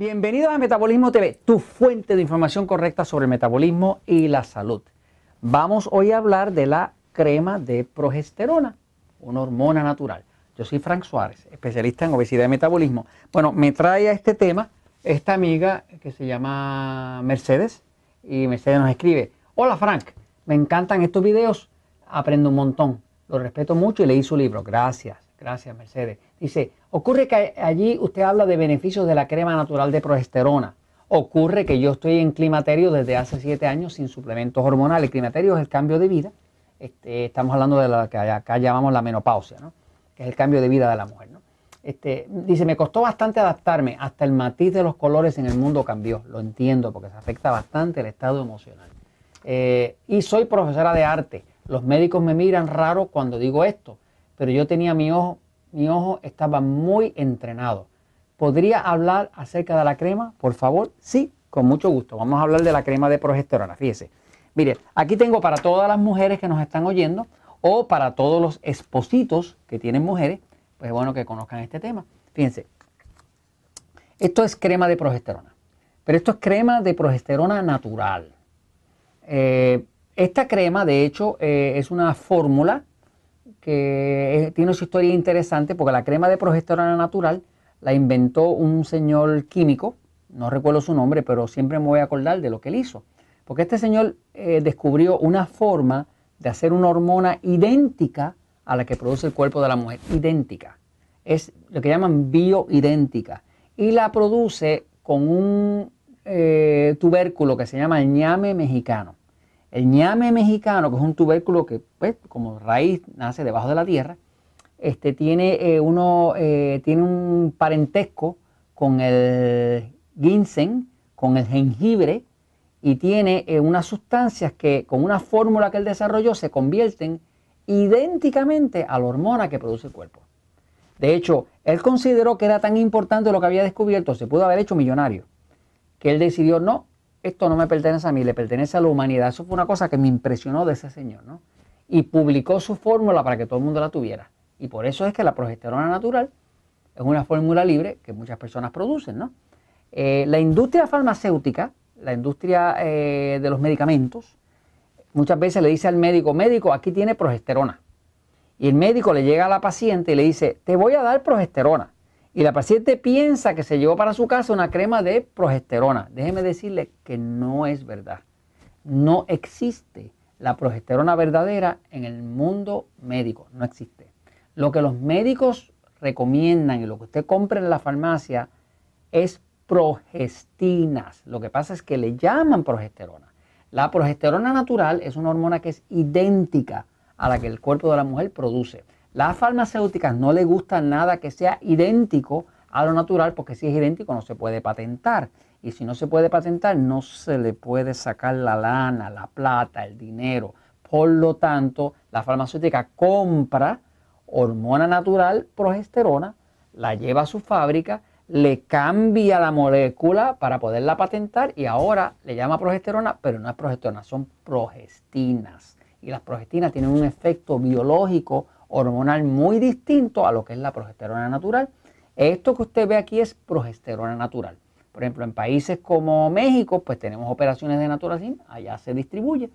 Bienvenidos a Metabolismo TV, tu fuente de información correcta sobre el metabolismo y la salud. Vamos hoy a hablar de la crema de progesterona, una hormona natural. Yo soy Frank Suárez, especialista en obesidad y metabolismo. Bueno, me trae a este tema esta amiga que se llama Mercedes y Mercedes nos escribe, hola Frank, me encantan estos videos, aprendo un montón, lo respeto mucho y leí su libro, gracias. Gracias, Mercedes. Dice, ocurre que allí usted habla de beneficios de la crema natural de progesterona. Ocurre que yo estoy en climaterio desde hace siete años sin suplementos hormonales. Climaterio es el cambio de vida. Este, estamos hablando de lo que acá llamamos la menopausia, ¿no? que es el cambio de vida de la mujer. ¿no? Este, dice, me costó bastante adaptarme, hasta el matiz de los colores en el mundo cambió, lo entiendo, porque se afecta bastante el estado emocional. Eh, y soy profesora de arte, los médicos me miran raro cuando digo esto, pero yo tenía mi ojo, mi ojo estaba muy entrenado. ¿Podría hablar acerca de la crema, por favor? Sí, con mucho gusto. Vamos a hablar de la crema de progesterona, fíjese. Mire, aquí tengo para todas las mujeres que nos están oyendo o para todos los espositos que tienen mujeres, pues bueno que conozcan este tema. Fíjense, esto es crema de progesterona, pero esto es crema de progesterona natural. Eh, esta crema, de hecho, eh, es una fórmula que eh, tiene su historia interesante porque la crema de progesterona natural la inventó un señor químico, no recuerdo su nombre, pero siempre me voy a acordar de lo que él hizo. Porque este señor eh, descubrió una forma de hacer una hormona idéntica a la que produce el cuerpo de la mujer, idéntica. Es lo que llaman bioidéntica. Y la produce con un eh, tubérculo que se llama ñame mexicano. El ñame mexicano, que es un tubérculo que, pues, como raíz, nace debajo de la tierra, este, tiene, eh, uno, eh, tiene un parentesco con el ginseng, con el jengibre, y tiene eh, unas sustancias que, con una fórmula que él desarrolló, se convierten idénticamente a la hormona que produce el cuerpo. De hecho, él consideró que era tan importante lo que había descubierto, se pudo haber hecho millonario, que él decidió no, esto no me pertenece a mí, le pertenece a la humanidad. Eso fue una cosa que me impresionó de ese señor, Y publicó su fórmula para que todo el mundo la tuviera. Y por eso es que la progesterona natural es una fórmula libre que muchas personas producen, eh, la industria farmacéutica, la industria eh, de los medicamentos, muchas veces le dice al médico, médico, aquí tiene progesterona. Y el médico le llega a la paciente y le dice, te voy a dar progesterona y la paciente piensa que se llevó para su casa una crema de progesterona. Déjeme decirle que no es verdad. No existe la progesterona verdadera en el mundo médico. No existe. Lo que los médicos recomiendan y lo que usted compra en la farmacia es progestinas. Lo que pasa es que le llaman progesterona. La progesterona natural es una hormona que es idéntica a la que el cuerpo de la mujer produce. Las farmacéuticas no le gusta nada que sea idéntico a lo natural, porque si es idéntico no se puede patentar. Y si no se puede patentar, no se le puede sacar la lana, la plata, el dinero. Por lo tanto, la farmacéutica compra hormona natural, progesterona, la lleva a su fábrica, le cambia la molécula para poderla patentar y ahora le llama progesterona, pero no es progesterona, son progestinas. Y las progestinas tienen un efecto biológico hormonal muy distinto a lo que es la progesterona natural. Esto que usted ve aquí es progesterona natural. Por ejemplo, en países como México, pues tenemos operaciones de Naturacin, allá se distribuye.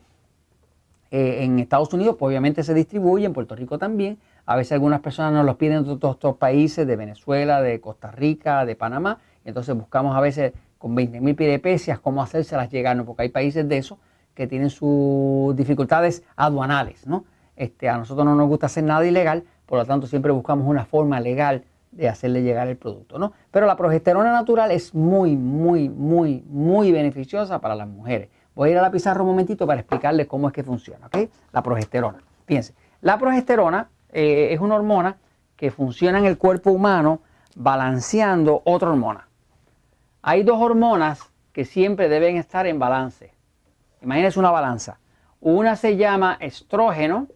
Eh, en Estados Unidos, pues obviamente se distribuye, en Puerto Rico también. A veces algunas personas nos los piden de todos estos países, de Venezuela, de Costa Rica, de Panamá. Entonces buscamos a veces con 20.000 pirepecias cómo hacérselas llegar, porque hay países de eso que tienen sus dificultades aduanales, ¿no? Este, a nosotros no nos gusta hacer nada ilegal, por lo tanto siempre buscamos una forma legal de hacerle llegar el producto, ¿no? Pero la progesterona natural es muy, muy, muy, muy beneficiosa para las mujeres. Voy a ir a la pizarra un momentito para explicarles cómo es que funciona, ¿ok? La progesterona. Fíjense, la progesterona eh, es una hormona que funciona en el cuerpo humano balanceando otra hormona. Hay dos hormonas que siempre deben estar en balance. Imagínense una balanza. Una se llama estrógeno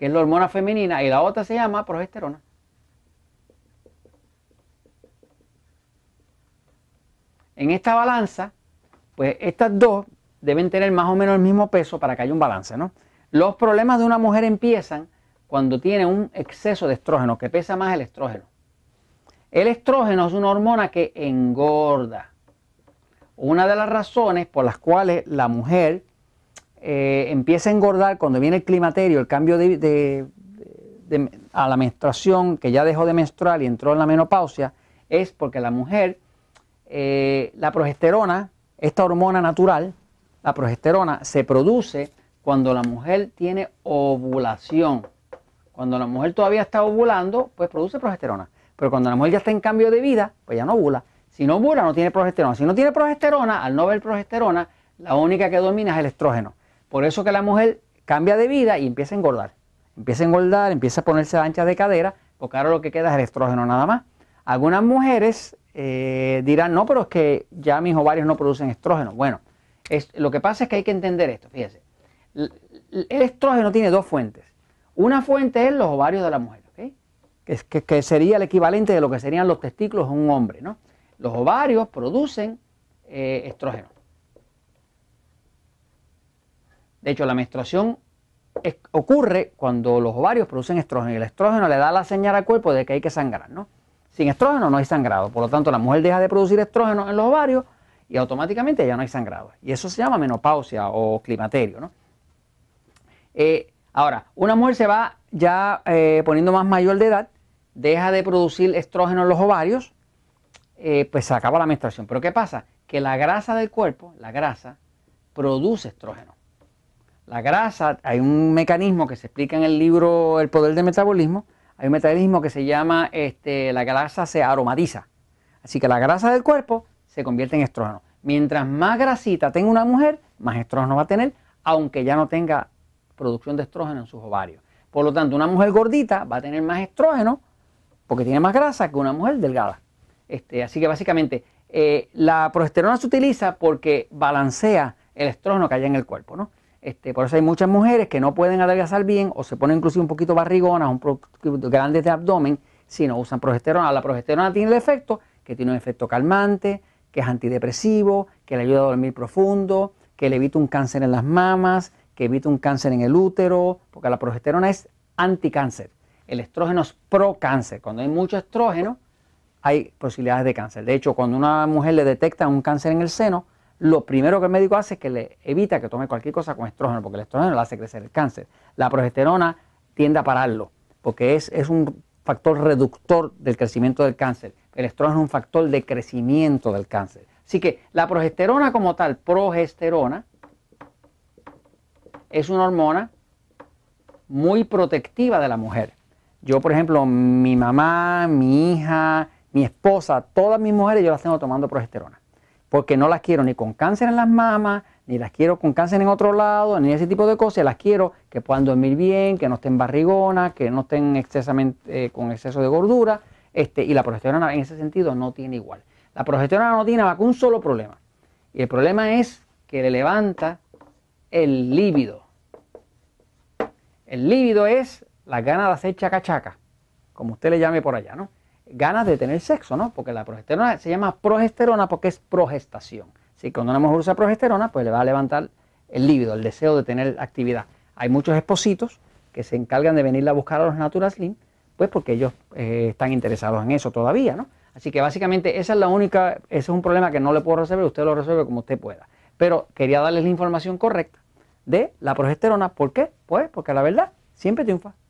que es la hormona femenina, y la otra se llama progesterona. En esta balanza, pues estas dos deben tener más o menos el mismo peso para que haya un balance, ¿no? Los problemas de una mujer empiezan cuando tiene un exceso de estrógeno, que pesa más el estrógeno. El estrógeno es una hormona que engorda. Una de las razones por las cuales la mujer eh, empieza a engordar cuando viene el climaterio, el cambio de, a la menstruación, que ya dejó de menstruar y entró en la menopausia, es porque la mujer, eh, la progesterona, esta hormona natural, la progesterona, se produce cuando la mujer tiene ovulación. Cuando la mujer todavía está ovulando, pues produce progesterona. Pero cuando la mujer ya está en cambio de vida, pues ya no ovula. Si no ovula, no tiene progesterona. Si no tiene progesterona, al no haber progesterona, la única que domina es el estrógeno. Por eso que la mujer cambia de vida y empieza a engordar. Empieza a engordar, empieza a ponerse anchas de cadera, porque ahora lo que queda es el estrógeno nada más. Algunas mujeres eh, dirán, no, pero es que ya mis ovarios no producen estrógeno. Bueno, lo que pasa es que hay que entender esto, fíjese. El, estrógeno tiene dos fuentes. Una fuente es los ovarios de la mujer, que, sería el equivalente de lo que serían los testículos de un hombre. ¿no? Los ovarios producen eh, estrógeno. De hecho, la menstruación ocurre cuando los ovarios producen estrógeno y el estrógeno le da la señal al cuerpo de que hay que sangrar, ¿no? Sin estrógeno no hay sangrado, por lo tanto la mujer deja de producir estrógeno en los ovarios y automáticamente ya no hay sangrado. Y eso se llama menopausia o climaterio, ¿no? Eh, ahora, una mujer se va ya eh, poniendo más mayor de edad, deja de producir estrógeno en los ovarios, eh, pues se acaba la menstruación. Pero ¿qué pasa? Que la grasa del cuerpo, la grasa, produce estrógeno. La grasa, hay un mecanismo que se explica en el libro El poder del metabolismo, hay un metabolismo que se llama este, la grasa se aromatiza. Así que la grasa del cuerpo se convierte en estrógeno. Mientras más grasita tenga una mujer, más estrógeno va a tener, aunque ya no tenga producción de estrógeno en sus ovarios. Por lo tanto, una mujer gordita va a tener más estrógeno porque tiene más grasa que una mujer delgada. Este, así que básicamente eh, la progesterona se utiliza porque balancea el estrógeno que hay en el cuerpo. ¿no? Este, por eso hay muchas mujeres que no pueden adelgazar bien o se ponen inclusive un poquito barrigonas, un poquito grandes de abdomen, si no usan progesterona. La progesterona tiene el efecto que tiene un efecto calmante, que es antidepresivo, que le ayuda a dormir profundo, que le evita un cáncer en las mamas, que evita un cáncer en el útero, porque la progesterona es anticáncer. El estrógeno es pro-cáncer. Cuando hay mucho estrógeno, hay posibilidades de cáncer. De hecho, cuando una mujer le detecta un cáncer en el seno, lo primero que el médico hace es que le evita que tome cualquier cosa con estrógeno, porque el estrógeno le hace crecer el cáncer. La progesterona tiende a pararlo, porque es, es un factor reductor del crecimiento del cáncer. El estrógeno es un factor de crecimiento del cáncer. Así que la progesterona como tal, progesterona, es una hormona muy protectiva de la mujer. Yo, por ejemplo, mi mamá, mi hija, mi esposa, todas mis mujeres, yo las tengo tomando progesterona porque no las quiero ni con cáncer en las mamas, ni las quiero con cáncer en otro lado, ni ese tipo de cosas, las quiero que puedan dormir bien, que no estén barrigonas, que no estén excesamente, eh, con exceso de gordura, este, y la progesterona en ese sentido no tiene igual. La progesterona no tiene un solo problema, y el problema es que le levanta el líbido. El líbido es la gana de hacer chaca, como usted le llame por allá, ¿no? ganas de tener sexo, ¿no? Porque la progesterona se llama progesterona porque es progestación. Si cuando una mujer usa progesterona, pues le va a levantar el líbido, el deseo de tener actividad. Hay muchos espositos que se encargan de venir a buscar a los Natural Slim, pues porque ellos eh, están interesados en eso todavía, ¿no? Así que básicamente esa es la única, ese es un problema que no le puedo resolver, usted lo resuelve como usted pueda. Pero quería darles la información correcta de la progesterona. ¿Por qué? Pues porque la verdad siempre triunfa.